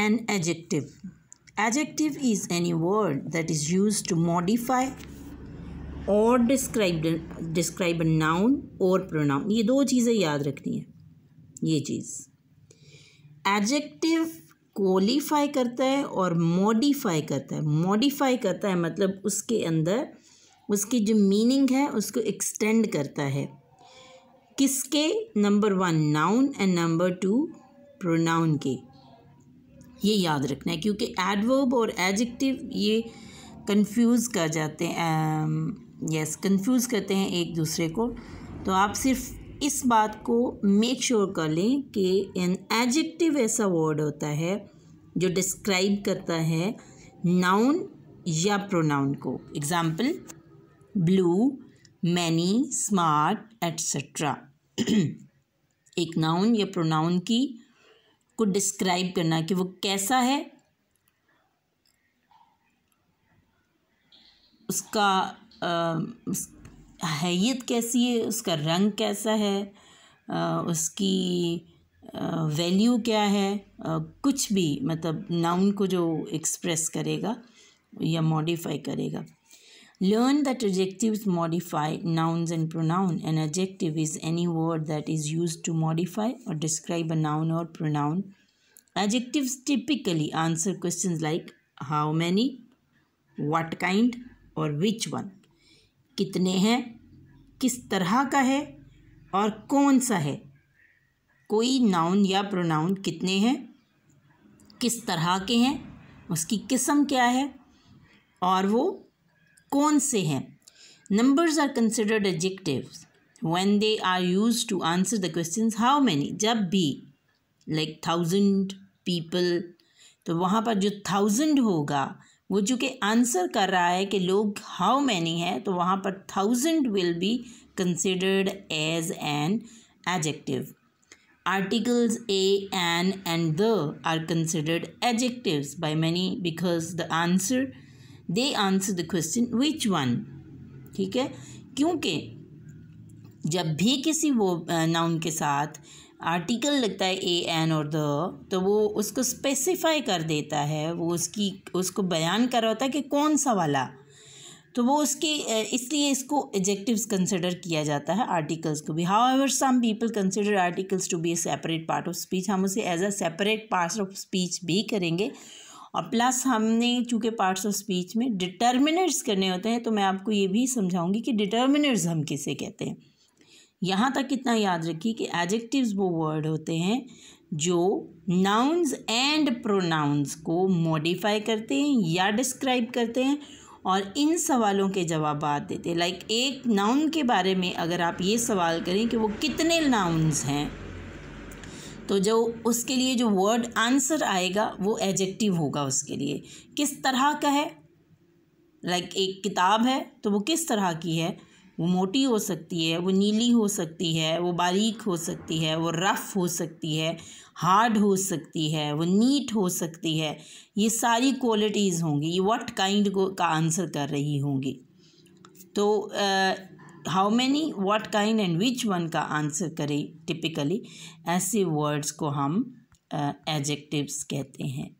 An adjective. Adjective is any word that is used to modify और describe describe noun और pronoun ये दो चीज़ें याद रखनी है ये चीज़ एडजेक्टिव क्वालिफाई करता है और मॉडिफाई करता है मॉडिफाई करता है मतलब उसके अंदर उसकी जो मीनिंग है उसको एक्सटेंड करता है किसके number one noun and number two pronoun के ये याद रखना है क्योंकि एडवर्ब और एडजेक्टिव ये कंफ्यूज कर जाते हैं यस um, कंफ्यूज करते हैं एक दूसरे को तो आप सिर्फ इस बात को मेक श्योर sure कर लें कि एन एडजेक्टिव ऐसा वर्ड होता है जो डिस्क्राइब करता है नाउन या प्रोनाउन को example blue many smart etcetera एक नाउन या प्रोनाउन की को डिस्क्राइब करना कि वो कैसा है उसका हैत कैसी है उसका रंग कैसा है आ, उसकी वैल्यू क्या है आ, कुछ भी मतलब नाउन को जो एक्सप्रेस करेगा या मॉडिफाई करेगा Learn that adjectives modify nouns and pronoun. An adjective is any word that is used to modify or describe a noun or pronoun. Adjectives typically answer questions like how many, what kind और which one. कितने हैं किस तरह का है और कौन सा है कोई नाउन या प्रोनाउन कितने हैं किस तरह के हैं उसकी किस्म क्या है और वो कौन से हैं numbers are considered adjective when they are use to answer the question how many जब भी लाइक थाउजेंड पीपल तो वहाँ पर जो थाउजेंड होगा वो चूँकि आंसर कर रहा है कि लोग हाउ मैनी है तो वहाँ पर thousand will be considered as an adjective articles a an and the are considered adjective by many because the answer they answer the question which one ठीक है क्योंकि जब भी किसी वो नाउन के साथ आर्टिकल लगता है ए एन और द तो वो उसको स्पेसिफाई कर देता है वो उसकी उसको बयान कर रहा होता है कि कौन सा वाला तो वो उसके इसलिए इसको एजेक्टिव्स कंसिडर किया जाता है आर्टिकल्स को भी however some people consider articles to be a separate part of speech हम उसे as a separate part of speech भी करेंगे और प्लस हमने चूँकि पार्ट्स ऑफ स्पीच में डिटर्मिनर्स करने होते हैं तो मैं आपको ये भी समझाऊंगी कि डिटर्मिनर्स हम किसे कहते हैं यहाँ तक इतना याद रखिए कि एडजेक्टिव्स वो वर्ड होते हैं जो नाउन्स एंड प्रोनाउंस को मॉडिफाई करते हैं या डिस्क्राइब करते हैं और इन सवालों के जवाब देते हैं लाइक एक नाउन के बारे में अगर आप ये सवाल करें कि वो कितने नाउन्स हैं तो जो उसके लिए जो वर्ड आंसर आएगा वो एजेक्टिव होगा उसके लिए किस तरह का है लाइक like एक किताब है तो वो किस तरह की है वो मोटी हो सकती है वो नीली हो सकती है वो बारीक हो सकती है वो रफ़ हो सकती है हार्ड हो सकती है वो नीट हो सकती है ये सारी क्वालिटीज़ होंगी ये व्हाट काइंड का आंसर कर रही होंगी तो how many what kind and which one का आंसर करें टिपिकली ऐसे वर्ड्स को हम एजेक्टिव्स uh, कहते हैं